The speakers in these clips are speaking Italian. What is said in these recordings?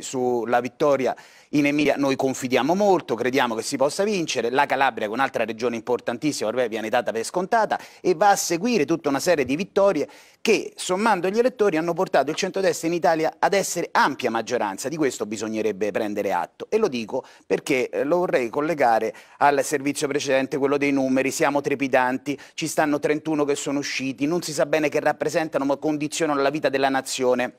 Sulla vittoria in Emilia noi confidiamo molto, crediamo che si possa vincere, la Calabria che è un'altra regione importantissima ormai viene data per scontata e va a seguire tutta una serie di vittorie che sommando gli elettori hanno portato il centrodestra in Italia ad essere ampia maggioranza, di questo bisognerebbe prendere atto e lo dico perché eh, lo vorrei collegare al servizio precedente, quello dei numeri, siamo trepidanti, ci stanno 31 che sono usciti, non si sa bene che rappresentano ma condizionano la vita della nazione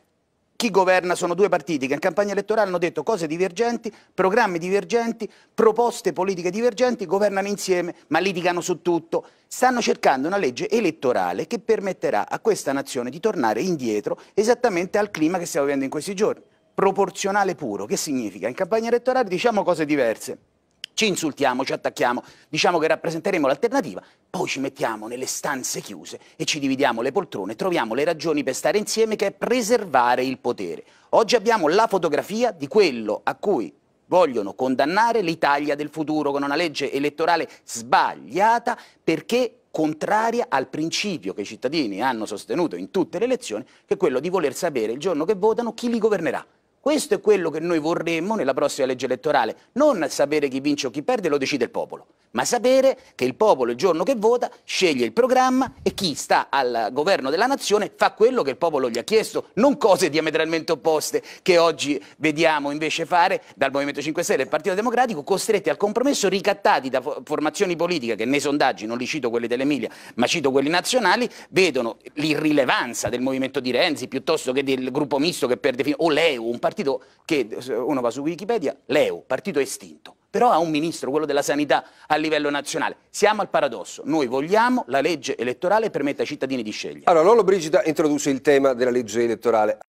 chi governa sono due partiti che in campagna elettorale hanno detto cose divergenti, programmi divergenti, proposte politiche divergenti, governano insieme ma litigano su tutto. Stanno cercando una legge elettorale che permetterà a questa nazione di tornare indietro esattamente al clima che stiamo vivendo in questi giorni. Proporzionale puro, che significa? In campagna elettorale diciamo cose diverse, ci insultiamo, ci attacchiamo, diciamo che rappresenteremo l'alternativa, poi ci mettiamo nelle stanze chiuse e ci dividiamo le poltrone, troviamo le ragioni per stare insieme che è preservare il potere. Oggi abbiamo la fotografia di quello a cui vogliono condannare l'Italia del futuro con una legge elettorale sbagliata perché contraria al principio che i cittadini hanno sostenuto in tutte le elezioni, che è quello di voler sapere il giorno che votano chi li governerà. Questo è quello che noi vorremmo nella prossima legge elettorale, non sapere chi vince o chi perde, lo decide il popolo ma sapere che il popolo il giorno che vota sceglie il programma e chi sta al governo della nazione fa quello che il popolo gli ha chiesto, non cose diametralmente opposte che oggi vediamo invece fare dal Movimento 5 Stelle e dal Partito Democratico, costretti al compromesso, ricattati da formazioni politiche che nei sondaggi, non li cito quelli dell'Emilia, ma cito quelli nazionali, vedono l'irrilevanza del movimento di Renzi piuttosto che del gruppo misto che perde fino, o l'EU, un partito che uno va su Wikipedia, l'EU, partito estinto però ha un ministro, quello della sanità, a livello nazionale. Siamo al paradosso, noi vogliamo la legge elettorale permette ai cittadini di scegliere. Allora, Lollo Brigida introduce il tema della legge elettorale.